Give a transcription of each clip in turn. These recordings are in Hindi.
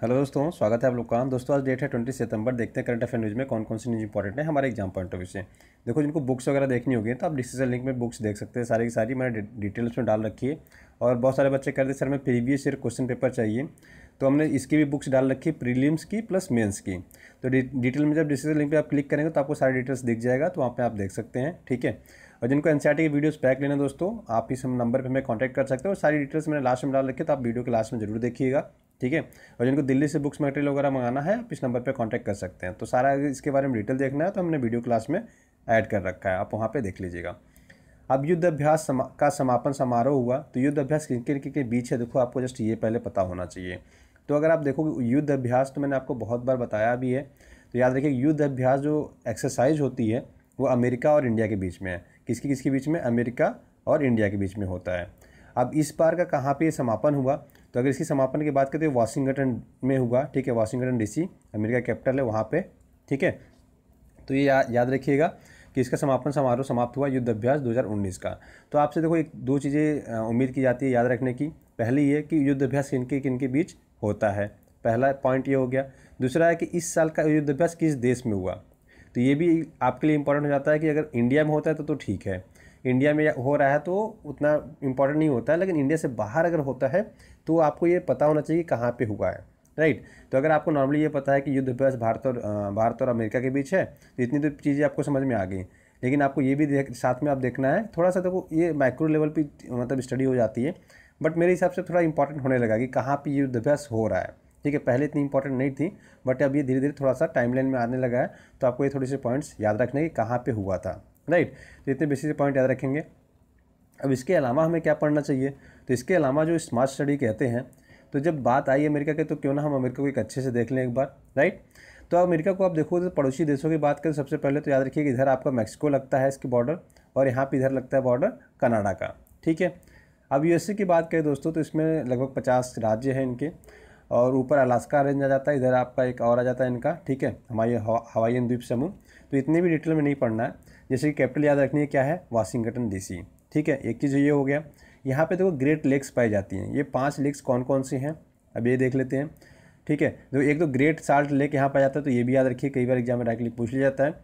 हेलो दोस्तों स्वागत है आप लोग का दोस्तों आज डेट है ट्वेंटी सितंबर देखते हैं करंट अफेयर न्यूज़ में कौन कौन सी न्यूज़ इंपॉर्टेंट है हमारे एग्जाम पॉइंट ऑफ व्यू से देखो जिनको बुक्स वगैरह देखनी होगी तो आप डिस्क्रिप्शन लिंक में बुक्स देख सकते हैं सारी की सारी मैंने डिटेल्स में डाल रखी है और बहुत सारे बच्चे कहते हैं सर हमें प्रीवियस ईयर क्वेश्चन पेपर चाहिए तो हमने इसकी भी बुक्स डाल रखी है प्रीलिम्स की प्लस मेन्स की तो डिटेल में जब डिस्क्रिप्शन लिंक पर आप क्लिक करेंगे तो आपको सारी डिटेल्स दिख जाएगा तो वहाँ पर आप देख सकते हैं ठीक है और जिनको एन की वीडियोस पैक लेना दोस्तों आप इस नंबर पर हमें कॉन्टैक्ट कर सकते हो सारी डिटेल्स मैंने लास्ट में डाल रखी है तो आप वीडियो के लास्ट में जरूर देखिएगा ठीक है और जिनको दिल्ली से बुक्स मटेरियल वगैरह मंगाना है आप इस नंबर पर कॉन्टैक्ट कर सकते हैं तो सारा इसके बारे में डिटेल देखना है तो हमने वीडियो क्लास में ऐड कर रखा है आप वहाँ पर देख लीजिएगा अब युद्ध अभ्यास समा, का समापन समारोह हुआ तो युद्ध अभ्यास किन किन के बीच है देखो आपको जस्ट ये पहले पता होना चाहिए तो अगर आप देखोगे युद्ध अभ्यास तो मैंने आपको बहुत बार बताया भी है तो याद रखिए युद्ध अभ्यास जो एक्सरसाइज होती है वो अमेरिका और इंडिया के बीच में है किसकी किसके बीच में अमेरिका और इंडिया के बीच में होता है अब इस बार का कहाँ पर समापन हुआ तो अगर इसकी समापन की बात करें तो वाशिंगटन में हुआ ठीक है वाशिंगटन डीसी अमेरिका कैपिटल है वहाँ पे ठीक है तो ये या, याद रखिएगा कि इसका समापन समारोह समाप्त हुआ युद्ध अभ्यास 2019 का तो आपसे देखो एक दो चीज़ें उम्मीद की जाती है याद रखने की पहली ये कि युद्ध अभ्यास किनके किनके बीच होता है पहला पॉइंट ये हो गया दूसरा है कि इस साल का युद्ध अभ्यास किस देश में हुआ तो ये भी आपके लिए इंपॉर्टेंट हो जाता है कि अगर इंडिया में होता है तो तो ठीक है इंडिया में हो रहा है तो उतना इम्पोर्टेंट नहीं होता है लेकिन इंडिया से बाहर अगर होता है तो आपको ये पता होना चाहिए कहाँ पर हुआ है राइट तो अगर आपको नॉर्मली ये पता है कि युद्ध अभ्यास भारत और भारत और अमेरिका के बीच है तो इतनी तो चीज़ें आपको समझ में आ गई लेकिन आपको ये भी देख साथ में आप देखना है थोड़ा सा देखो ये माइक्रो लेवल पे मतलब स्टडी हो जाती है बट मेरे हिसाब से थोड़ा इंपॉर्टेंट होने लगा कि कहाँ पे युद्धाभ्यास हो रहा है ठीक है पहले इतनी इंपॉर्टेंट नहीं थी बट अब ये धीरे धीरे थोड़ा सा टाइमलाइन में आने लगा है तो आपको ये थोड़े से पॉइंट्स याद रखने कि कहाँ पर हुआ था राइट तो इतने बेसिक पॉइंट याद रखेंगे अब इसके अलावा हमें क्या पढ़ना चाहिए तो इसके अलावा जो स्मार्ट स्टडी कहते हैं तो जब बात आई अमेरिका के तो क्यों ना हम अमेरिका को एक अच्छे से देख लें एक बार राइट तो अमेरिका को आप देखो तो पड़ोसी देशों की बात करें सबसे पहले तो याद रखिए कि इधर आपका मैक्सिको लगता है इसकी बॉर्डर और यहाँ पर इधर लगता है बॉर्डर कनाडा का ठीक है अब यूएसए की बात करें दोस्तों तो इसमें लगभग पचास राज्य हैं इनके और ऊपर अलास्का रेंज आ जाता है इधर आपका एक और आ जाता है इनका ठीक है हमारे हवाईन द्वीप समूह तो इतने भी डिटेल में नहीं पढ़ना है जैसे कि कैपिटल याद रखनी है क्या है वाशिंगटन डीसी ठीक है एक चीज़ ये हो गया यहाँ पे देखो तो ग्रेट लेक्स पाई जाती हैं ये पांच लेक्स कौन कौन सी हैं अब ये देख लेते हैं ठीक है तो एक तो ग्रेट साल्ट लेक यहाँ पाया जाता है तो ये भी याद रखिए कई बार एग्जाम में डायरेक्टली पूछ लिया जाता है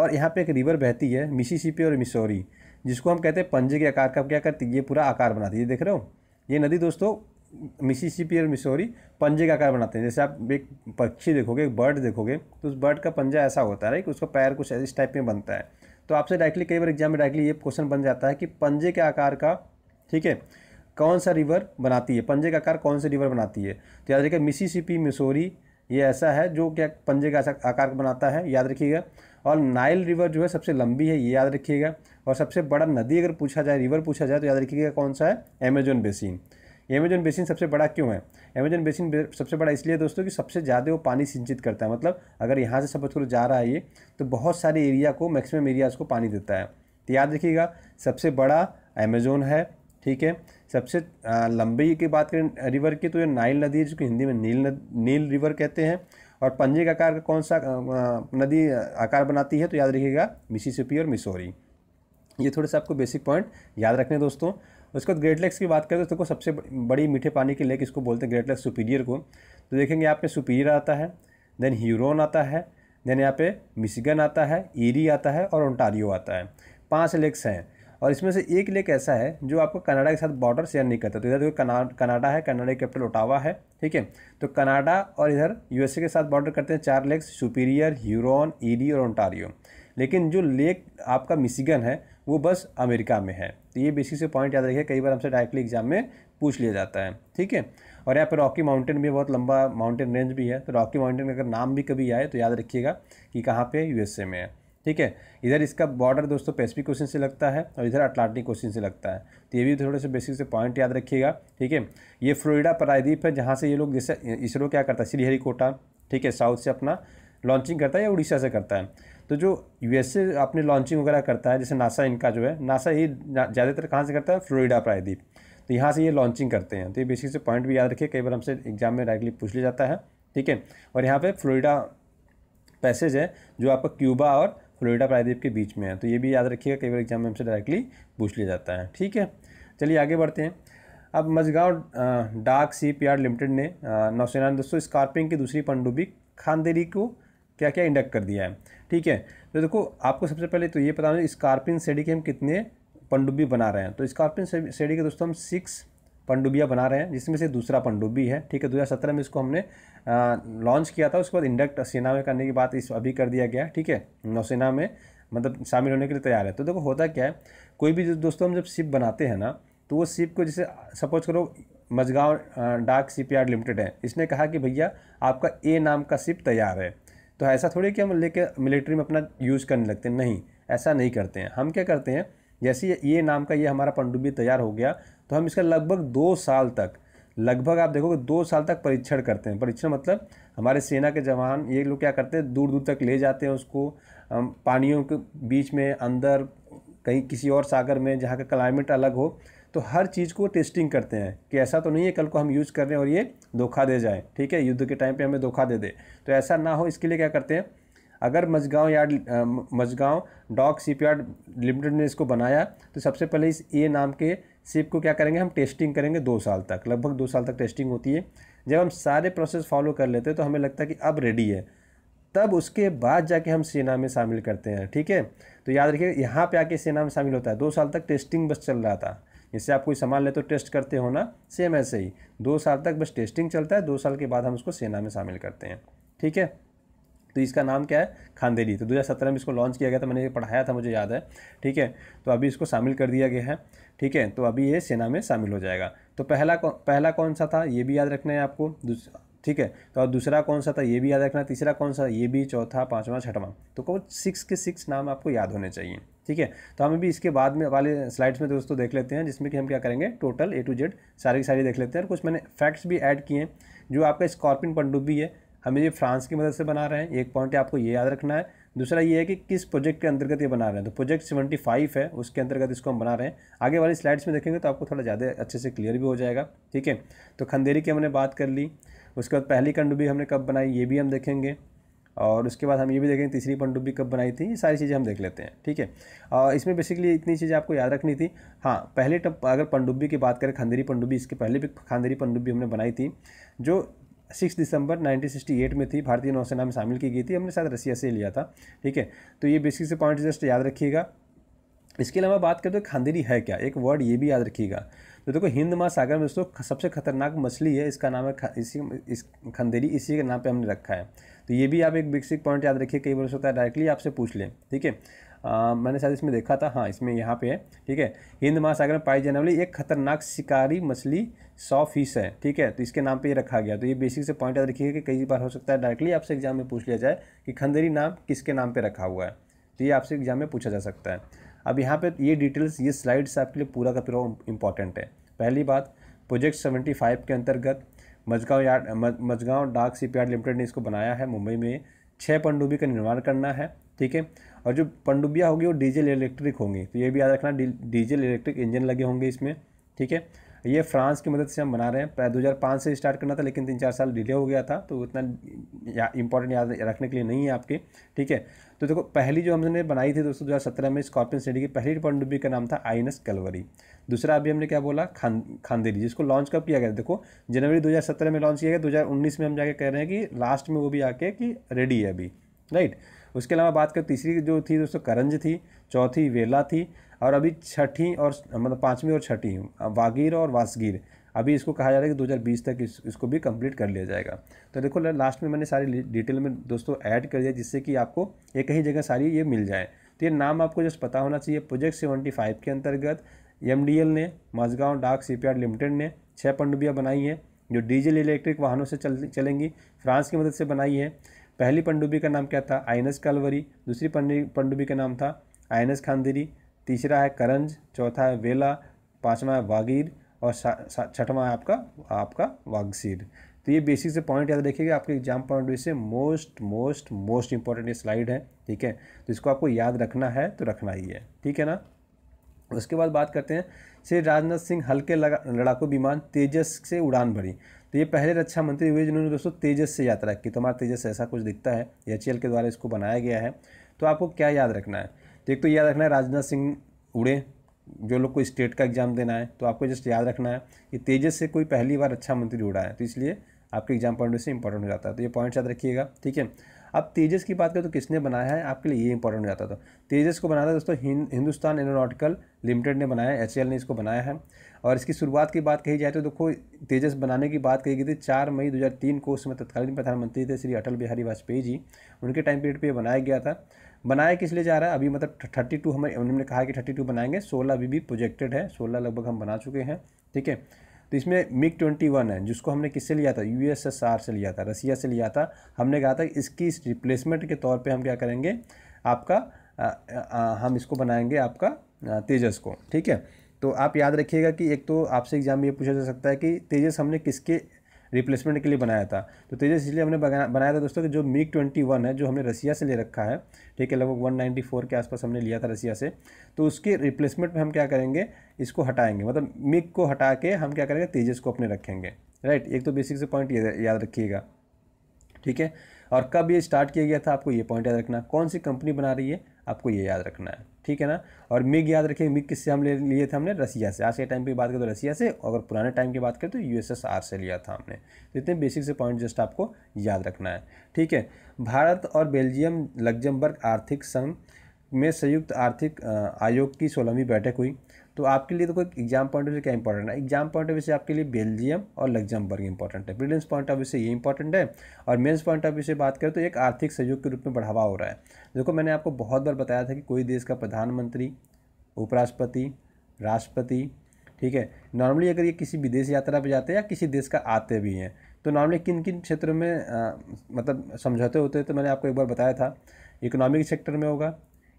और यहाँ पे एक रिवर बहती है मिसीसीपी और मिसौरी जिसको हम कहते हैं पंजे के आकार का क्या करती है ये पूरा आकार बनाती है ये देख रहे हो ये नदी दोस्तों मिसिसिपी और मिसौरी पंजे का आकार बनाते हैं जैसे आप एक पक्षी देखोगे एक बर्ड देखोगे तो उस बर्ड का पंजा ऐसा होता है कि उसका पैर कुछ इस टाइप में बनता है तो आपसे डायरेक्टली कई बार एग्जाम में डायरेक्टली ये क्वेश्चन बन जाता है कि पंजे के आकार का ठीक है कौन सा रिवर बनाती है पंजे का आकार कौन सा रिवर बनाती है तो याद रखिए मिसिसिपी मिसोरी ये ऐसा है जो क्या पंजे का आकार बनाता है याद रखिएगा और नाइल रिवर जो है सबसे लंबी है ये याद रखिएगा और सबसे बड़ा नदी अगर पूछा जाए रिवर पूछा जाए तो याद रखिएगा कौन सा है अमेजोन बेसिन एमेजन बेसिन सबसे बड़ा क्यों है एमेजन बेसिन सबसे बड़ा इसलिए दोस्तों कि सबसे ज़्यादा वो पानी सिंचित करता है मतलब अगर यहाँ से सपोज करो जा रहा है ये तो बहुत सारे एरिया को मैक्सिमम एरियाज़ को पानी देता है तो याद रखिएगा सबसे बड़ा अमेजोन है ठीक है सबसे लंबी की बात करें रिवर की तो ये नाइल नदी है जिसको हिंदी में नील नद, नील रिवर कहते हैं और पंजे का आकार का कौन सा नदी आकार बनाती है तो याद रखिएगा मिसिसिपी और मिसोरी ये थोड़े से आपको बेसिक पॉइंट याद रखने दोस्तों उसके बाद ग्रेट लेक्स की बात करें तो देखो सबसे बड़ी मीठे पानी की लेक इसको बोलते हैं ग्रेट लेक्स सुपीरियर को तो देखेंगे यहाँ पे सुपीरियर आता है देन ह्यूरोन आता है देन यहाँ पे मिशिगन आता है ईरी आता है और ओंटारियो आता है पाँच लेक्स हैं और इसमें से एक लेक ऐसा है जो आपको कनाडा के साथ बॉर्डर शेयर नहीं करता तो इधर देखो कनाडा है कनाडा की कैपिटल ओटावा है ठीक है तो कनाडा और इधर यूएसए के साथ बॉर्डर करते हैं चार लेक्स सुपीरियर ह्यूरोन ईडी और ओंटारियो लेकिन जो लेक आपका मिशिगन है वो बस अमेरिका में है तो ये बेसिक से पॉइंट याद रखिए कई बार हमसे डायरेक्टली एग्जाम में पूछ लिया जाता है ठीक है और यहाँ पर रॉकी माउंटेन भी बहुत लंबा माउंटेन रेंज भी है तो रॉकी माउंटेन का अगर नाम भी कभी आए तो याद रखिएगा कि कहाँ पर यू में है ठीक है इधर इसका बॉर्डर दोस्तों पैसिफिक क्वेश्चन से लगता है और इधर अटलांटिक क्वेश्चन से लगता है तो ये भी थोड़े से बेसिक से पॉइंट याद रखिएगा ठीक है ये फ्लोरिडा प्रायद्वीप है जहाँ से ये लोग जैसे इसरो क्या करता है श्रीहरिकोटा ठीक है साउथ से अपना लॉन्चिंग करता है या उड़ीसा से करता है तो जो यू एस अपने लॉन्चिंग वगैरह करता है जैसे नासा इनका जो है नासा ये ज़्यादातर कहाँ से करता है फ्लोरिडा प्रायद्वीप तो यहाँ से ये लॉन्चिंग करते हैं तो ये बेसिक से पॉइंट भी याद रखिए कई बार हमसे एग्जाम में डायरेक्टली पूछ लिया जाता है ठीक है और यहाँ पे फ्लोरिडा पैसेज है जो आपका क्यूबा और फ्लोरिडा प्रायद्वीप के बीच में है तो ये भी याद रखिएगा कई बार एग्जाम में हमसे डायरेक्टली पूछ लिया जाता है ठीक है चलिए आगे बढ़ते हैं अब Mazagon dock C P limited ने नौसेना दोस्तों स्कॉर्पियन की दूसरी पनडुब्बी खानदेरी को क्या क्या इंडक्ट कर दिया है ठीक है तो देखो आपको सबसे पहले तो ये पता होना स्कॉर्पिन सेडी के हम कितने पंडुब्बी बना रहे हैं तो स्कॉर्पिन सेडी के दोस्तों हम सिक्स पंडुबिया बना रहे हैं जिसमें से दूसरा पंडुबी है ठीक है दो में इसको हमने लॉन्च किया था उसके बाद इंडक्ट सेना में करने की बात इस अभी कर दिया गया ठीक है नौसेना में मतलब शामिल होने के लिए तैयार है तो देखो होता क्या है कोई भी दोस्तों हम जब शिप बनाते हैं ना तो वो शिप को जैसे सपोज करो मजगांव डाक शिपयार्ड लिमिटेड है इसने कहा कि भैया आपका ए नाम का शिप तैयार है तो ऐसा थोड़ी कि हम लेके मिलिट्री में अपना यूज़ करने लगते हैं नहीं ऐसा नहीं करते हैं हम क्या करते हैं जैसे ये नाम का ये हमारा पंडुबी तैयार हो गया तो हम इसका लगभग दो साल तक लगभग आप देखोगे दो साल तक परीक्षण करते हैं परीक्षण मतलब हमारे सेना के जवान ये लोग क्या करते हैं दूर दूर तक ले जाते हैं उसको पानियों के बीच में अंदर कहीं किसी और सागर में जहाँ का क्लाइमेट अलग हो तो हर चीज़ को टेस्टिंग करते हैं कि ऐसा तो नहीं है कल को हम यूज़ कर रहे हैं और ये धोखा दे जाए ठीक है युद्ध के टाइम पे हमें धोखा दे दे तो ऐसा ना हो इसके लिए क्या करते हैं अगर Mazagon yard Mazagon dock shipyard limited ने इसको बनाया तो सबसे पहले इस ए नाम के सिप को क्या करेंगे हम टेस्टिंग करेंगे दो साल तक लगभग दो साल तक टेस्टिंग होती है जब हम सारे प्रोसेस फॉलो कर लेते हैं तो हमें लगता है कि अब रेडी है तब उसके बाद जाके हम सेना में शामिल करते हैं ठीक है तो याद रखिए यहाँ पे आके सेना में शामिल होता है दो साल तक टेस्टिंग बस चल रहा था जैसे आप कोई सामान ले तो टेस्ट करते हो ना सेम ऐसे ही दो साल तक बस टेस्टिंग चलता है दो साल के बाद हम उसको सेना में शामिल करते हैं ठीक है तो इसका नाम क्या है खानदेली तो 2017 में इसको लॉन्च किया गया था मैंने पढ़ाया था मुझे याद है ठीक है तो अभी इसको शामिल कर दिया गया है ठीक है तो अभी ये सेना में शामिल हो जाएगा तो पहला कौ, पहला कौन सा था ये भी याद रखना है आपको ठीक है तो और दूसरा कौन सा था ये भी याद रखना तीसरा कौन सा ये भी चौथा पाँचवा छठवां तो कहो सिक्स के सिक्स नाम आपको याद होने चाहिए ठीक है तो हम भी इसके बाद में वाले स्लाइड्स में दोस्तों देख लेते हैं जिसमें कि हम क्या करेंगे टोटल ए टू जेड सारी की सारी देख लेते हैं और कुछ मैंने फैक्ट्स भी ऐड किए हैं जो आपका स्कॉर्पियन पनडुब्बी है हम ये फ्रांस की मदद से बना रहे हैं एक पॉइंट आपको ये याद रखना है दूसरा ये है कि किस प्रोजेक्ट के अंतर्गत ये बना रहे हैं तो प्रोजेक्ट सेवेंटी फाइव है उसके अंतर्गत इसको हम बना रहे हैं आगे वाली स्लाइड्स में देखेंगे तो आपको थोड़ा ज़्यादा अच्छे से क्लियर भी हो जाएगा ठीक है तो खंदेरी की हमने बात कर ली उसके बाद पहली पंडुब्बी हमने कब बनाई ये भी हम देखेंगे और उसके बाद हम ये भी देखेंगे तीसरी पनडुब्बी कब बनाई थी ये सारी चीज़ें हम देख लेते हैं ठीक है और इसमें बेसिकली इतनी चीज़ें आपको याद रखनी थी हाँ पहले टप अगर पनडुब्बी की बात करें खंदेरी पनडुब्बी इसके पहले भी खंदेरी पनडुब्बी हमने बनाई थी जो सिक्स दिसंबर 1968 में थी भारतीय नौसेना में शामिल की गई थी हमने शायद रसिया से लिया था ठीक है तो ये बेसिक से पॉइंट जस्ट याद रखिएगा इसके अलावा बात करते तो खंदेरी है क्या एक वर्ड ये भी याद रखिएगा तो देखो हिंद महासागर में दोस्तों सबसे खतरनाक मछली है इसका नाम है ख, इसी इस खंदेरी इसी के नाम पे हमने रखा है तो ये भी आप एक बेसिक पॉइंट याद रखिए कई बार होता है डायरेक्टली आपसे पूछ लें ठीक है मैंने शायद इसमें देखा था हाँ इसमें यहाँ पे है ठीक है हिंद महासागर में पाई जाने वाली एक खतरनाक शिकारी मछली सौ फीस है ठीक है तो इसके नाम पे ये रखा गया तो ये बेसिक से पॉइंट याद रखिएगा कि कई बार हो सकता है डायरेक्टली आपसे एग्जाम में पूछ लिया जाए कि खंदेरी नाम किसके नाम पर रखा हुआ है तो ये आपसे एग्जाम में पूछा जा सकता है अब यहाँ पे ये डिटेल्स ये स्लाइड्स आपके लिए पूरा का पूरा इंपॉर्टेंट है पहली बात प्रोजेक्ट सेवेंटी फाइव के अंतर्गत मजगांव यार्ड मजगांव डाक सी लिमिटेड ने इसको बनाया है मुंबई में छः पनडुब्बी का निर्माण करना है ठीक है और जो पनडुब्बियाँ होगी वो डीजल इलेक्ट्रिक होंगी तो ये भी याद रखना डीजल इलेक्ट्रिक इंजन लगे होंगे इसमें ठीक है ये फ्रांस की मदद से हम बना रहे हैं दो हज़ार पाँच से स्टार्ट करना था लेकिन तीन चार साल डिले हो गया था तो इतना या, इंपॉर्टेंट याद रखने के लिए नहीं है आपके ठीक है तो देखो पहली जो हमने बनाई थी दोस्तों दो हज़ार सत्रह में स्कॉर्पियन श्रेणी की पहली पनडुब्बी का नाम था आई कलवरी दूसरा अभी हमने क्या बोला खान खानदेरी जिसको लॉन्च कब किया गया देखो जनवरी दो हज़ार सत्रह में लॉन्च किया गया दो हज़ार उन्नीस में हम जाके कह रहे हैं कि लास्ट में वो भी आके कि रेडी है अभी राइट उसके अलावा बात करें तीसरी जो थी दोस्तों करंज थी चौथी वेला थी और अभी छठी और मतलब पाँचवीं और छठी वागीर और वासगीर अभी इसको कहा जा रहा है कि 2020 तक इस, इसको भी कंप्लीट कर लिया जाएगा तो देखो लास्ट में मैंने सारी डिटेल में दोस्तों ऐड कर दिया जिससे कि आपको एक ही जगह सारी ये मिल जाए तो ये नाम आपको जस्ट पता होना चाहिए प्रोजेक्ट सेवेंटी फाइव के अंतर्गत एम ने मजगांव डाक सीपीआर लिमिटेड ने छः पंडुबियाँ बनाई हैं जो डीजल इलेक्ट्रिक वाहनों से चल चलेंगी फ्रांस की मदद से बनाई है पहली पंडुबी का नाम क्या था आइनस कालवरी दूसरी पंडुबी का नाम था आई एन एस तीसरा है करंज चौथा है वेला पाँचवा है वागीर और छठवां है आपका आपका वागसीर तो ये बेसिक से पॉइंट याद रखिएगा आपके एग्जाम पॉइंट व्यू से मोस्ट मोस्ट मोस्ट इंपॉर्टेंट ये स्लाइड है ठीक है तो इसको आपको याद रखना है तो रखना ही है ठीक है ना उसके बाद बात करते हैं श्री राजनाथ सिंह हल्के लड़ाकू विमान तेजस से उड़ान भरी तो ये पहले रक्षा मंत्री हुए जिन्होंने दोस्तों तेजस से यात्रा की तो हमारा तेजस ऐसा कुछ दिखता है एच के द्वारा इसको बनाया गया है तो आपको क्या याद रखना है तो एक तो याद रखना है राजनाथ सिंह उड़े जो लोग को स्टेट का एग्जाम देना है तो आपको जस्ट याद रखना है कि तेजस से कोई पहली बार अच्छा मंत्री उड़ा है तो इसलिए आपके एग्जाम पॉइंट से इंपॉर्टेंट हो जाता है तो ये पॉइंट याद रखिएगा ठीक है अब तेजस की बात करें तो किसने बनाया है आपके लिए ये इंपॉर्टेंट हो जाता था तेजस को बनाया था दोस्तों हिंदुस्तान एरोनॉटिकल लिमिटेड ने बनाया है एच ने इसको बनाया है और इसकी शुरुआत की बात कही जाए तो देखो तेजस बनाने की बात कही गई थी चार मई 2003 को उसमें तत्कालीन प्रधानमंत्री थे श्री अटल बिहारी वाजपेयी जी उनके टाइम पीरियड पर यह बनाया गया था बनाया किस लिए जा रहा है अभी मतलब थर्टी टू हमें उन्होंने कहा कि थर्टी टू बनाएंगे सोलह अभी भी प्रोजेक्टेड है सोलह लगभग हम बना चुके हैं ठीक है तो इसमें मिग ट्वेंटी वन है जिसको हमने किससे लिया था यू से लिया था रसिया से लिया था हमने कहा था इसकी इस रिप्लेसमेंट के तौर पर हम क्या करेंगे आपका आ, आ, हम इसको बनाएंगे आपका तेजस को ठीक है तो आप याद रखिएगा कि एक तो आपसे एग्जाम में ये पूछा जा सकता है कि तेजस हमने किसके रिप्लेसमेंट के लिए बनाया था तो तेजस इसलिए हमने बनाया था दोस्तों कि जो मिग ट्वेंटी वन है जो हमने रसिया से ले रखा है ठीक है लगभग वन नाइन्टी फोर के आसपास हमने लिया था रसिया से तो उसके रिप्लेसमेंट में हम क्या करेंगे इसको हटाएंगे मतलब मिग को हटा के हम क्या करेंगे तेजस को अपने रखेंगे राइट एक तो बेसिक से पॉइंट याद रखिएगा ठीक है और कब ये स्टार्ट किया गया था आपको ये पॉइंट याद रखना कौन सी कंपनी बना रही है आपको ये याद रखना है ठीक है ना और मिग याद रखिए मिग किससे हम ले लिए थे हमने रसिया से आज के टाइम की बात करें तो रसिया से अगर पुराने टाइम की बात करें तो यूएसएसआर से लिया था हमने तो इतने बेसिक से पॉइंट जस्ट आपको याद रखना है ठीक है भारत और बेल्जियम लग्जमबर्ग आर्थिक संघ में संयुक्त आर्थिक आयोग की सोलहवीं बैठक हुई तो आपके लिए तो कोई एग्जाम पॉइंट ऑफ व्यू क्या इंपॉर्टेंट है एग्जाम पॉइंट ऑफ व्यू से आपके लिए बेल्जियम और लग्जमबर्ग इंपॉर्टेंट है प्रिलिम्स पॉइंट ऑफ व्यू से ये इंपॉर्टेंट है और मेन्स पॉइंट ऑफ व्यू से बात करें तो एक आर्थिक सहयोग के रूप में बढ़ावा हो रहा है देखो मैंने आपको बहुत बार बताया था कि कोई देश का प्रधानमंत्री उपराष्ट्रपति राष्ट्रपति ठीक है नॉर्मली अगर ये किसी विदेश यात्रा पर जाते हैं या किसी देश का आते भी हैं तो नॉर्मली किन किन क्षेत्रों में आ, मतलब समझौते होते हैं तो मैंने आपको एक बार बताया था इकोनॉमिक सेक्टर में होगा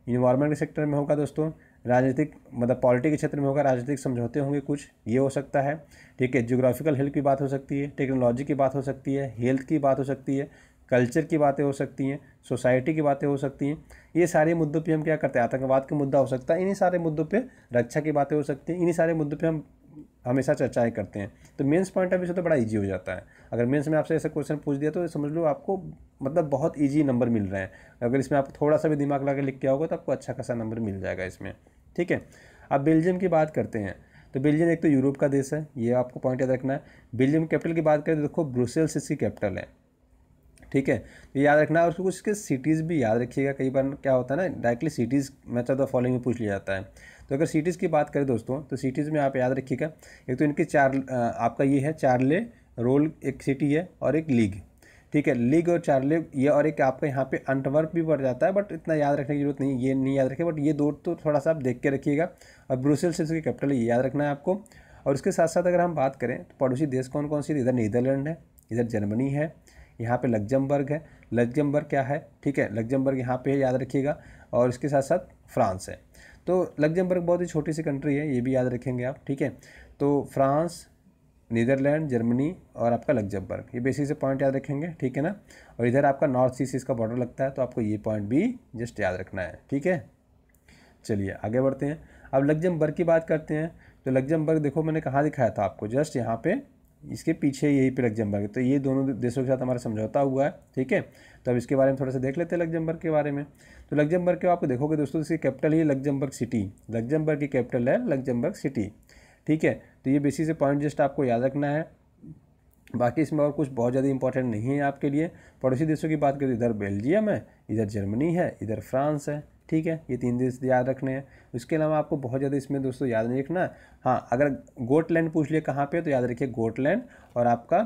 इन्वायरमेंट के सेक्टर में होगा दोस्तों राजनीतिक मतलब पॉलिटी के क्षेत्र में होगा राजनीतिक समझौते होंगे कुछ ये हो सकता है ठीक है जोग्राफिकल हेल्थ की बात हो सकती है टेक्नोलॉजी की बात हो सकती है हेल्थ की बात हो सकती है कल्चर की बातें हो सकती हैं सोसाइटी की बातें हो सकती हैं ये सारे मुद्दों पे हम क्या करते हैं आतंकवाद का मुद्दा हो सकता है इन्हीं सारे मुद्दों पे रक्षा की बातें हो सकती हैं इन्हीं सारे मुद्दों पे हम हमेशा चर्चाएं करते हैं तो मेंस पॉइंट ऑफ व्यू से तो बड़ा इजी हो जाता है अगर मेंस में आपसे ऐसा क्वेश्चन पूछ दिया तो समझ लो आपको मतलब बहुत इजी नंबर मिल रहे हैं अगर इसमें आप थोड़ा सा भी दिमाग लगा लिख के आओगे तो आपको अच्छा खासा नंबर मिल जाएगा इसमें ठीक है अब बेल्जियम की बात करते हैं तो बेल्जियम एक तो यूरोप का देश है ये आपको पॉइंट याद रखना है बेल्जियम कैपिटल की बात करें तो देखो ब्रुसेल्स इसकी कैपिटल है ठीक है तो याद रखना है और उसके सिटीज़ भी याद रखिएगा कई बार क्या होता है ना directly cities match of the following में पूछ लिया जाता है तो अगर सिटीज़ की बात करें दोस्तों तो सिटीज़ में आप याद रखिएगा एक तो इनकी चार आपका ये है चार्ले रोल एक सिटी है और एक लीग ठीक है लीग और चार्ले ये और एक आपका यहाँ पे अंटवर्क भी पड़ जाता है बट इतना याद रखने की जरूरत नहीं ये नहीं याद रखे बट ये दो तो थोड़ा सा आप देख के रखिएगा और ब्रूसेल्स इसके कैपिटल ये याद रखना है आपको और उसके साथ साथ अगर हम बात करें तो पड़ोसी देश कौन कौन सी इधर नीदरलैंड है इधर जर्मनी है यहाँ पे लग्जमबर्ग है लग्जमबर्ग क्या है ठीक है लग्जमबर्ग यहाँ पे याद रखिएगा और इसके साथ साथ फ्रांस है तो लग्जमबर्ग बहुत ही छोटी सी कंट्री है ये भी याद रखेंगे आप ठीक है तो फ्रांस नीदरलैंड जर्मनी और आपका लग्जमबर्ग ये बेसिक से पॉइंट याद रखेंगे ठीक है ना और इधर आपका नॉर्थ सी सीज इसका बॉर्डर लगता है तो आपको ये पॉइंट भी जस्ट याद रखना है ठीक है चलिए आगे बढ़ते हैं अब लग्जमबर्ग की बात करते हैं तो लग्जमबर्ग देखो मैंने कहाँ दिखाया था आपको जस्ट यहाँ पर इसके पीछे यही पे लग्जमबर्ग तो ये दोनों देशों के साथ हमारा समझौता हुआ है ठीक है तो अब इसके बारे में थोड़ा सा देख लेते हैं लग्जमबर्ग के बारे में तो लग्जमबर्ग के आपको देखोगे दोस्तों इसकी कैपिटल ही लग्जमबर्ग सिटी लग्जमबर्ग की कैपिटल है लग्जमबर्ग सिटी ठीक है तो ये बेसिक से पॉइंट जस्ट आपको याद रखना है बाकी इसमें और कुछ बहुत ज़्यादा इंपॉर्टेंट नहीं है आपके लिए पड़ोसी देशों की बात करें तो इधर बेल्जियम है इधर जर्मनी है इधर फ्रांस है ठीक है ये तीन दिन याद रखने हैं उसके अलावा आपको बहुत ज़्यादा इसमें दोस्तों याद नहीं रखना हाँ अगर गोटलैंड पूछ लिया कहाँ पे तो याद रखिए गोटलैंड और आपका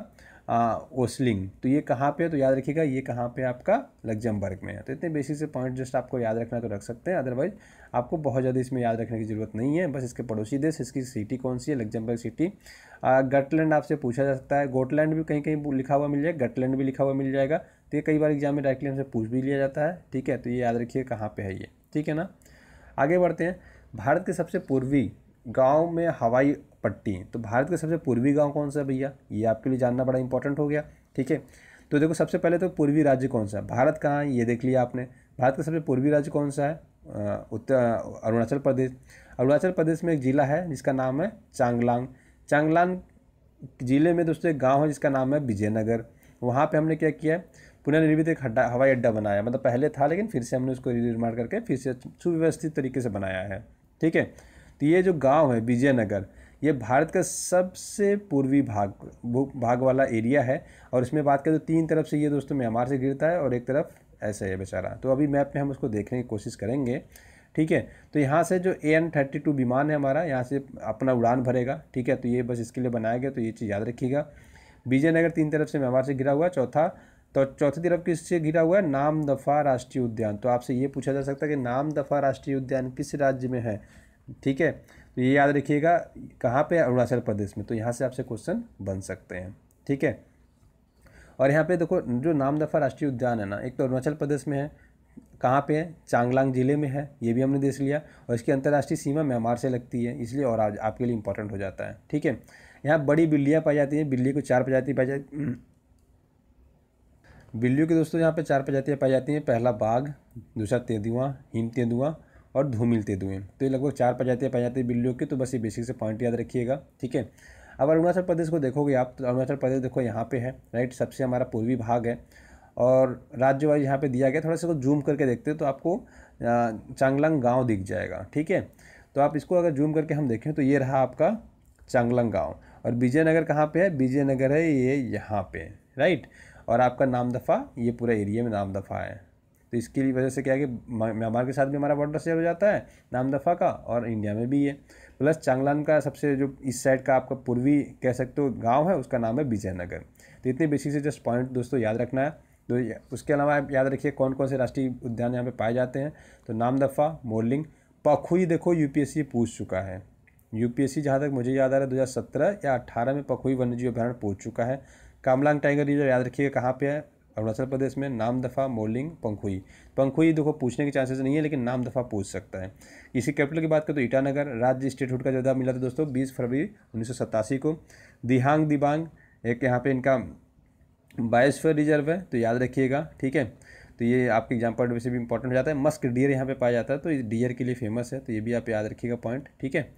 ओसलिंग तो ये कहाँ पे तो याद रखिएगा ये कहाँ पे आपका लग्जमबर्ग में है तो इतने बेसिक से पॉइंट जस्ट आपको याद रखना तो रख सकते हैं अदरवाइज आपको बहुत ज़्यादा इसमें याद रखने की ज़रूरत नहीं है बस इसके पड़ोसी देश इसकी सिटी कौन सी है लग्जमबर्ग सिटी गटलैंड आपसे पूछा जा सकता है गोटलैंड भी कहीं कहीं लिखा हुआ मिल जाएगा गटलैंड भी लिखा हुआ मिल जाएगा तो ये कई बार एग्जाम में डायरेक्टली हमसे पूछ भी लिया जाता है ठीक है तो ये याद रखिए कहाँ पर है ये ठीक है ना आगे बढ़ते हैं भारत के सबसे पूर्वी गाँव में हवाई पट्टी तो भारत के सबसे पूर्वी गाँव कौन सा है भैया ये आपके लिए जानना बड़ा इंपॉर्टेंट हो गया ठीक है तो देखो सबसे पहले तो पूर्वी राज्य कौन सा है भारत कहाँ है ये देख लिया आपने भारत का सबसे पूर्वी राज्य कौन सा है उत्तर अरुणाचल प्रदेश अरुणाचल प्रदेश में एक ज़िला है जिसका नाम है चांगलांग चांगलांग ज़िले में दोस्तों एक गाँव है जिसका नाम है विजयनगर वहाँ पर हमने क्या किया है पुनर्निर्मित तो एक हड्डा हवाई अड्डा बनाया मतलब पहले था लेकिन फिर से हमने उसको निर्माण करके फिर से सुव्यवस्थित तरीके से बनाया है ठीक है तो ये जो गाँव है विजयनगर ये भारत का सबसे पूर्वी भाग भाग वाला एरिया है और इसमें बात करें तो तीन तरफ से ये दोस्तों म्यांमार से गिरता है और एक तरफ ऐसा है बेचारा तो अभी मैप में हम उसको देखने की कोशिश करेंगे ठीक है तो यहाँ से जो ए एन थर्टी टू विमान है हमारा यहाँ से अपना उड़ान भरेगा ठीक है तो ये बस इसके लिए बनाया गया तो ये चीज़ याद रखिएगा विजयनगर तीन तरफ से म्यांमार से घिरा हुआ चौथा तो चौथी तरफ किससे घिरा हुआ है नाम दफ़ा राष्ट्रीय उद्यान तो आपसे ये पूछा जा सकता है कि नाम दफ़ा राष्ट्रीय उद्यान किस राज्य में है ठीक है तो ये याद रखिएगा कहाँ पे अरुणाचल प्रदेश में तो यहाँ से आपसे क्वेश्चन बन सकते हैं ठीक है और यहाँ पे देखो जो नाम दफ़ा राष्ट्रीय उद्यान है ना एक तो अरुणाचल प्रदेश में है कहाँ पे है चांगलांग ज़िले में है ये भी हमने देख लिया और इसकी अंतर्राष्ट्रीय सीमा म्यांमार से लगती है इसलिए और आज आपके लिए इंपॉर्टेंट हो जाता है ठीक है यहाँ बड़ी बिल्लियाँ पाई जाती हैं बिल्ली को चार प्रजाति पाई जाती बिल्लियों के दोस्तों यहाँ पे चार प्रजातियाँ पाई जाती हैं पहला बाघ दूसरा तेंदुआ हिम तेंदुआ और धूमिल तेंदुए तो ये लगभग चार प्रजातियाँ पाई जाती हैं बिल्लियों की तो बस ये बेसिक से पॉइंट याद रखिएगा ठीक है अब अरुणाचल प्रदेश को देखोगे आप तो अरुणाचल प्रदेश देखो यहाँ पे है राइट सबसे हमारा पूर्वी भाग है और राज्य वाइज यहाँ पे दिया गया थोड़ा सा जूम करके देखते हैं तो आपको चांगलंग गांव दिख जाएगा ठीक है तो आप इसको अगर जूम करके हम देखें तो ये रहा आपका चांगलंग गांव और विजयनगर कहाँ पे है विजयनगर है ये यहाँ पे राइट और आपका नाम दफ़ा ये पूरा एरिया में नाम दफ़ा है तो इसकी वजह से क्या है कि म्यांमार के साथ भी हमारा बॉर्डर शेयर हो जाता है नाम दफ़ा का और इंडिया में भी ये प्लस चांगलान का सबसे जो इस साइड का आपका पूर्वी कह सकते हो गाँव है उसका नाम है विजयनगर तो इतने बेसिक से जस्ट पॉइंट दोस्तों याद रखना है तो उसके अलावा आप याद रखिए कौन कौन से राष्ट्रीय उद्यान यहाँ पर पाए जाते हैं तो नाम दफ़ा मोरलिंग पखुई देखो यू पूछ चुका है यू जहाँ तक मुझे याद आ रहा है दो या अठारह में पखुई वन्यजीव अभ्यारण्य पहुँच चुका है कामलांग टाइगर रिजर्व याद रखिएगा कहाँ पे है अरुणाचल प्रदेश में नाम दफ़ा मोलिंग पंखुई पंखुई देखो पूछने के चांसेस नहीं है लेकिन नाम दफ़ा पूछ सकता है इसी कैपिटल की बात करें तो ईटानगर राज्य स्टेटहुड का ज्यादा मिला था दोस्तों बीस फरवरी उन्नीस को दिहांग दिबांग एक यहाँ पे इनका बायोस्फेयर रिजर्व है तो याद रखिएगा ठीक है तो ये आपके एग्जाम पॉइंट वैसे भी इंपॉर्टेंट हो जाता है मस्क डियर यहाँ पे पाया जाता है तो डियर के लिए फेमस है तो ये भी आप याद रखिएगा पॉइंट ठीक है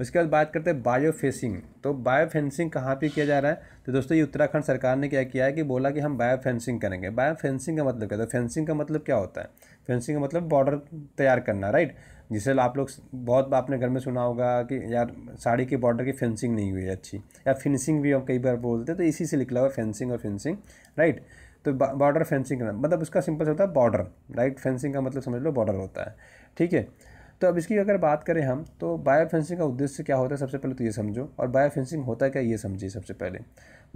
उसके बाद बात करते हैं बायो फेंसिंग तो बायो फेंसिंग कहाँ पे किया जा रहा है तो दोस्तों ये उत्तराखंड सरकार ने क्या किया है कि बोला कि हम बायो फेंसिंग करेंगे बायो फेंसिंग का मतलब क्या है तो फेंसिंग का मतलब क्या होता है फेंसिंग का मतलब बॉर्डर तैयार करना राइट जिसे आप लोग बहुत आपने घर में सुना होगा कि यार साड़ी के बॉर्डर की फेंसिंग नहीं हुई है अच्छी या फिनिशिंग भी हम कई बार बोलते हैं तो इसी से निकला हुआ फेंसिंग और फेंसिंग राइट तो बॉर्डर फेंसिंग करना मतलब उसका सिंपल होता है बॉर्डर राइट फेंसिंग का मतलब समझ लो बॉर्डर होता है ठीक है तो अब इसकी अगर बात करें हम तो बायो फेंसिंग का उद्देश्य क्या होता है सबसे पहले तो ये समझो और बायो फेंसिंग होता क्या ये समझिए सबसे पहले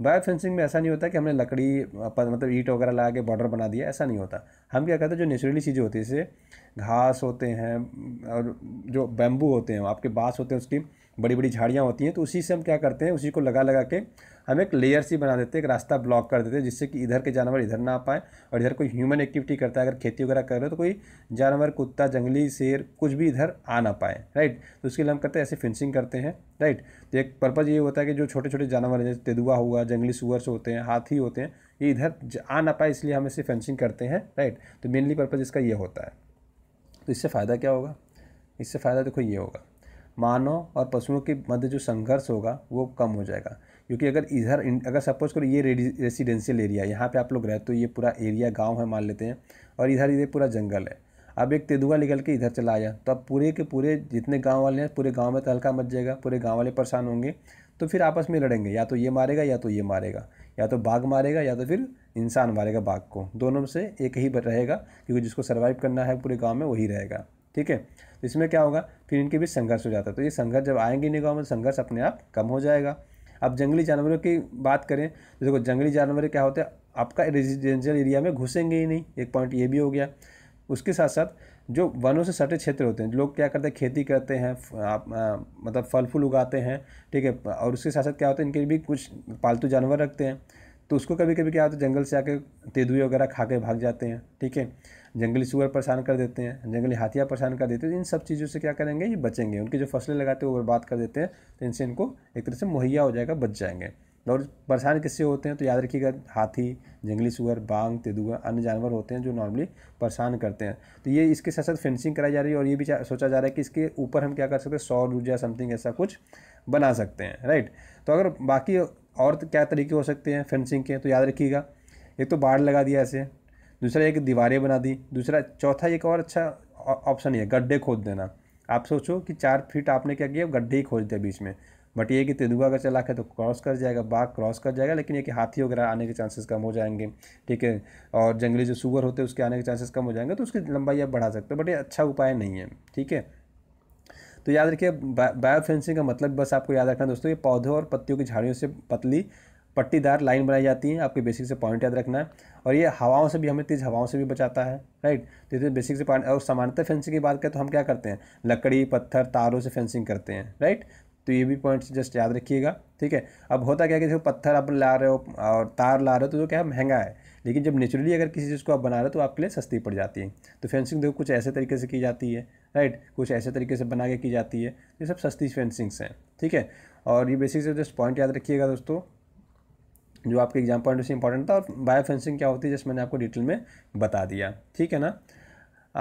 बायो फेंसिंग में ऐसा नहीं होता कि हमने लकड़ी मतलब ईट वगैरह लगा के बॉर्डर बना दिया ऐसा नहीं होता हम क्या कहते हैं जो नेचुरली चीज़ें होती है जैसे घास होते हैं और जो बैम्बू होते हैं आपके बाँस होते हैं उसकी बड़ी बड़ी झाड़ियाँ होती हैं तो उसी से हम क्या करते हैं उसी को लगा लगा के हम एक लेयर सी बना देते हैं एक रास्ता ब्लॉक कर देते हैं जिससे कि इधर के जानवर इधर ना आ पाए और इधर कोई ह्यूमन एक्टिविटी करता है अगर खेती वगैरह कर रहे हो तो कोई जानवर कुत्ता जंगली शेर कुछ भी इधर आ ना पाए राइट तो उसके लिए हम करते हैं ऐसे फेंसिंग करते हैं राइट तो एक पर्पज़ ये होता है कि जो छोटे छोटे जानवर हैं जैसे तेदुआ हुआ जंगली सुअर्स होते हैं हाथी होते हैं ये इधर आ ना पाए इसलिए हम इसे फेंसिंग करते हैं राइट तो मेनली पर्पज़ इसका ये होता है तो इससे फ़ायदा क्या होगा इससे फ़ायदा देखो ये होगा मानव और पशुओं के मध्य जो संघर्ष होगा वो कम हो जाएगा क्योंकि अगर इधर अगर सपोज करो ये रेसिडेंशियल एरिया यहाँ पे आप लोग रहते हो ये पूरा एरिया गाँव है मान लेते हैं और इधर इधर पूरा जंगल है अब एक तेंदुआ निकल के इधर चला आया तो अब पूरे के पूरे जितने गाँव वाले हैं पूरे गाँव में तहलका तो मच जाएगा पूरे गाँव वाले परेशान होंगे तो फिर आपस में लड़ेंगे या तो ये मारेगा या तो ये मारेगा या तो बाघ मारेगा या तो फिर इंसान मारेगा बाघ को दोनों में से एक ही रहेगा क्योंकि जिसको सर्वाइव करना है पूरे गाँव में वही रहेगा ठीक है तो इसमें क्या होगा फिर इनके बीच संघर्ष हो जाता है तो ये संघर्ष जब आएंगे इन्हें गाँव में संघर्ष अपने आप कम हो जाएगा अब जंगली जानवरों की बात करें तो देखो जंगली जानवर क्या होते हैं आपका रेजिडेंशियल एरिया में घुसेंगे ही नहीं एक पॉइंट ये भी हो गया उसके साथ साथ जो वनों से सटे क्षेत्र होते हैं लोग क्या करते हैं खेती करते हैं आप आ, मतलब फल फूल उगाते हैं ठीक है और उसके साथ साथ क्या होता है इनके भी कुछ पालतू जानवर रखते हैं तो उसको कभी कभी क्या होता है जंगल से आके तेंदुए वगैरह खा के भाग जाते हैं ठीक है जंगली सुअर परेशान कर देते हैं जंगली हाथियाँ परेशान कर देते हैं तो इन सब चीज़ों से क्या करेंगे ये बचेंगे उनकी जो फसलें लगाते हैं वो बर्बाद कर देते हैं तो इनसे इनको एक तरह से मुहैया हो जाएगा बच जाएंगे और परेशान किससे होते हैं तो याद रखिएगा हाथी जंगली सुअर बांग तेंदुआ अन्य जानवर होते हैं जो नॉर्मली परेशान करते हैं तो ये इसके साथ साथ फेंसिंग कराई जा रही है और ये भी सोचा जा रहा है कि इसके ऊपर हम क्या कर सकते हैं सौर ऊर्जा समथिंग ऐसा कुछ बना सकते हैं राइट तो अगर बाकी और तो क्या तरीके हो सकते हैं फेंसिंग के तो याद रखिएगा एक तो बाढ़ लगा दिया ऐसे दूसरा एक दीवारें बना दी दूसरा चौथा एक और अच्छा ऑप्शन है गड्ढे खोद देना आप सोचो कि चार फीट आपने क्या किया गड्ढे ही खोद दिया बीच में बट ये कि तेंदुआ अगर चला के तो क्रॉस कर जाएगा बाघ क्रॉस कर जाएगा लेकिन ये कि हाथी वगैरह आने के चांसेस कम हो जाएंगे ठीक है और जंगली जो सुअर होते हैं उसके आने के चांसेस कम हो जाएंगे तो उसकी लंबाई आप बढ़ा सकते हो बट ये अच्छा उपाय नहीं है ठीक है तो याद रखिए बायो फेंसिंग का मतलब बस आपको याद रखना दोस्तों ये पौधों और पत्तियों की झाड़ियों से पतली पट्टीदार लाइन बनाई जाती है आपके बेसिक से पॉइंट याद रखना है और ये हवाओं से भी हमें तेज़ हवाओं से भी बचाता है राइट तो इतने बेसिक से पॉइंट और सामान्यतः फेंसिंग की बात करें तो हम क्या करते हैं लकड़ी पत्थर तारों से फेंसिंग करते हैं राइट तो ये भी पॉइंट्स जस्ट याद रखिएगा ठीक है अब होता क्या कि जो पत्थर आप ला रहे हो और तार ला रहे हो तो जो क्या है महंगा है लेकिन जब नेचुरली अगर किसी चीज़ को आप बना रहे हो तो आपके लिए सस्ती पड़ जाती है तो फेंसिंग देखो कुछ ऐसे तरीके से की जाती है राइट कुछ ऐसे तरीके से बना के की जाती है ये सब सस्ती फेंसिंग्स हैं ठीक है और ये बेसिक से जस्ट पॉइंट याद रखिएगा दोस्तों जो आपके एग्जाम पॉइंट से इंपॉर्टेंट था और बायो फेंसिंग क्या होती है जैसे मैंने आपको डिटेल में बता दिया ठीक है ना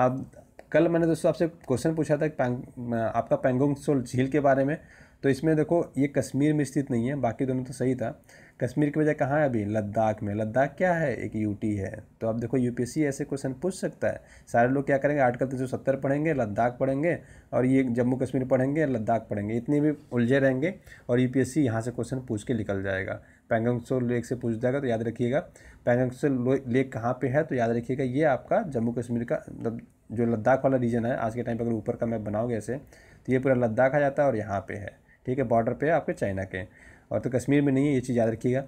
अब कल मैंने दोस्तों आपसे क्वेश्चन पूछा था पैंग, आपका पेंगोंग सोल झील के बारे में तो इसमें देखो ये कश्मीर में स्थित नहीं है बाकी दोनों तो सही था कश्मीर की वजह कहाँ है अभी लद्दाख में लद्दाख क्या है एक यूटी है तो आप देखो यूपीएससी ऐसे क्वेश्चन पूछ सकता है सारे लोग क्या करेंगे आर्टिकल तीन तो सौ सत्तर पढ़ेंगे लद्दाख पढ़ेंगे और ये जम्मू कश्मीर पढ़ेंगे लद्दाख पढ़ेंगे इतने भी उलझे रहेंगे और यू पी से क्वेश्चन पूछ के निकल जाएगा पैंगोंगसो लेक से पूछ जाएगा तो याद रखिएगा पैंगोंगसो लेक कहाँ पर है तो याद रखिएगा ये आपका जम्मू कश्मीर का मतलब जो लद्दाख वाला रीजन है आज के टाइम पर अगर ऊपर का मैप बनाओगे ऐसे तो ये पूरा लद्दाख आ जाता है और यहाँ पे है ठीक है बॉर्डर पर आपके चाइना के और तो कश्मीर में नहीं है ये चीज़ याद रखिएगा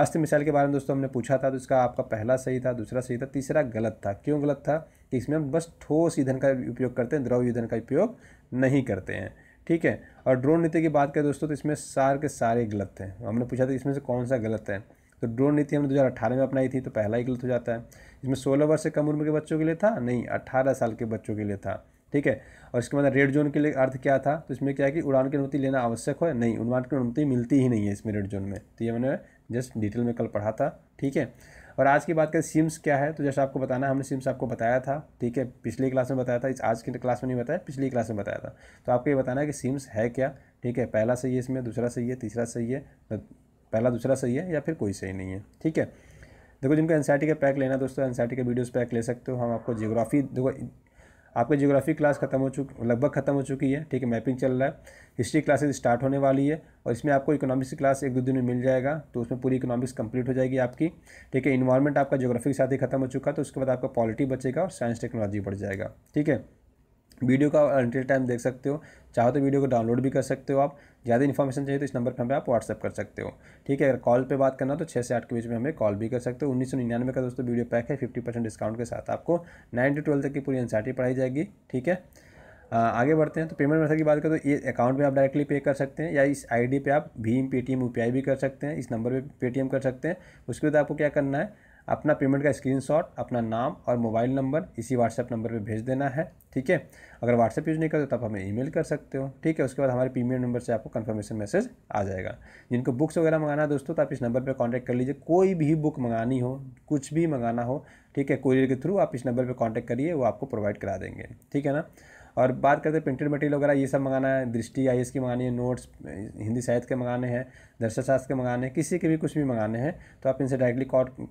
अस्त मिसाइल के बारे में दोस्तों हमने पूछा था तो इसका आपका पहला सही था दूसरा सही था तीसरा गलत था क्यों गलत था कि इसमें हम बस ठोस ईंधन का उपयोग करते हैं द्रव ईंधन का उपयोग नहीं करते हैं ठीक है और ड्रोन नीति की बात करें दोस्तों तो इसमें सार के सारे गलत हैं हमने पूछा था इसमें से कौन सा गलत है तो ड्रोन नीति हमने दो में अपनाई थी तो पहला ही गलत हो जाता है इसमें सोलह वर्ष से कम उम्र के बच्चों के लिए था नहीं अट्ठारह साल के बच्चों के लिए था ठीक है और इसके बाद रेड जोन के लिए अर्थ क्या था तो इसमें क्या है कि उड़ान की अनुमति लेना आवश्यक है नहीं उड़ान की अनुमति मिलती ही नहीं है इसमें रेड जोन में तो ये मैंने जस्ट डिटेल में कल पढ़ा था ठीक है और आज की बात करें सिम्स क्या है तो जैसे आपको बताना हमने सिम्स आपको बताया था ठीक है पिछली क्लास में बताया था इस आज की क्लास में नहीं बताया पिछली क्लास में बताया था तो आपको ये बताना है कि सिम्स है क्या ठीक है पहला सही है इसमें दूसरा सही है तीसरा सही है तो पहला दूसरा सही है या फिर कोई सही नहीं है ठीक है देखो जिनको एनसीआरटी का पैक लेना दोस्तों एनसीआरटी के वीडियोस पैक ले सकते हो हम आपको जियोग्राफी देखो आपकी जियोग्राफी क्लास खत्म हो चुक लगभग खत्म हो चुकी है ठीक है मैपिंग चल रहा है हिस्ट्री क्लासेस स्टार्ट होने वाली है और इसमें आपको इकोनॉमिक्स की क्लास एक दो दिन में मिल जाएगा तो उसमें पूरी इकोनॉमिक्स कंप्लीट हो जाएगी आपकी ठीक है इन्वायरमेंट आपका जोग्राफी के साथ ही खत्म हो चुका है तो उसके बाद आपका पॉलिटी बचेगा और साइंस टेक्नोलॉजी बढ़ जाएगा ठीक है वीडियो का अनटिल टाइम देख सकते हो चाहो तो वीडियो को डाउनलोड भी कर सकते हो आप ज़्यादा इन्फॉर्मेशन चाहिए तो इस नंबर पर हमें आप व्हाट्सअप कर सकते हो ठीक है अगर कॉल पर बात करना तो छः से आठ के बीच में हमें कॉल भी कर सकते हो उन्नीस सौ निन्यानवे का दोस्तों वीडियो पैक है फिफ्टी परसेंट डिस्काउंट के साथ आपको नाइन टू ट्वेल्थ तक की पूरी एनसीआरटी पढ़ाई जाएगी ठीक है आगे बढ़ते हैं तो पेमेंट मेथड की बात करें तो ये अकाउंट में आप डायरेक्टली पे कर सकते हैं या इस आईडी पे आप भीम पेटीएम यू भी कर सकते हैं इस नंबर पे पेटीएम कर सकते हैं उसके बाद आपको क्या करना है अपना पेमेंट का स्क्रीनशॉट अपना नाम और मोबाइल नंबर इसी व्हाट्सएप नंबर पे भेज देना है ठीक है अगर व्हाट्सएप यूज़ नहीं करते तो आप हमें ईमेल कर सकते हो ठीक है उसके बाद हमारे प्रीमियम नंबर से आपको कंफर्मेशन मैसेज आ जाएगा जिनको बुक्स वगैरह मंगाना है दोस्तों तो आप इस नंबर पर कॉन्टैक्ट कर लीजिए कोई भी बुक मंगानी हो कुछ भी मंगाना हो ठीक है कोरियर के थ्रू आप इस नंबर पर कॉन्टैक्ट करिए वो आपको प्रोवाइड करा देंगे ठीक है ना और बात करते हैं प्रिंटेड मटेरियल वगैरह ये सब मंगाना है दृष्टि आई की मंगानी है नोट्स हिंदी साहित्य के मंगाने हैं शास्त्र के मंगाने हैं किसी के भी कुछ भी मंगाने हैं तो आप इनसे डायरेक्टली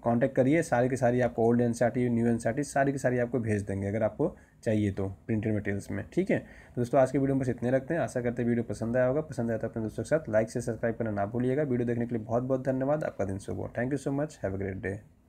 कॉन्टैक्ट करिए सारी की सारी आपको ओल्ड एन न्यू एन सारी की सारी आपको भेज देंगे अगर आपको चाहिए तो प्रिंटेड मटेरियल्स में ठीक है तो दोस्तों आज के वीडियो में बस इतने रखते हैं आशा करते हैं वीडियो पसंद आया होगा पसंद आया तो अपने दोस्तों के साथ लाइक से सब्सक्राइब करना ना भूलिएगा वीडियो देखने के लिए बहुत बहुत धन्यवाद आपका दिन सुबह thank you so much have a great day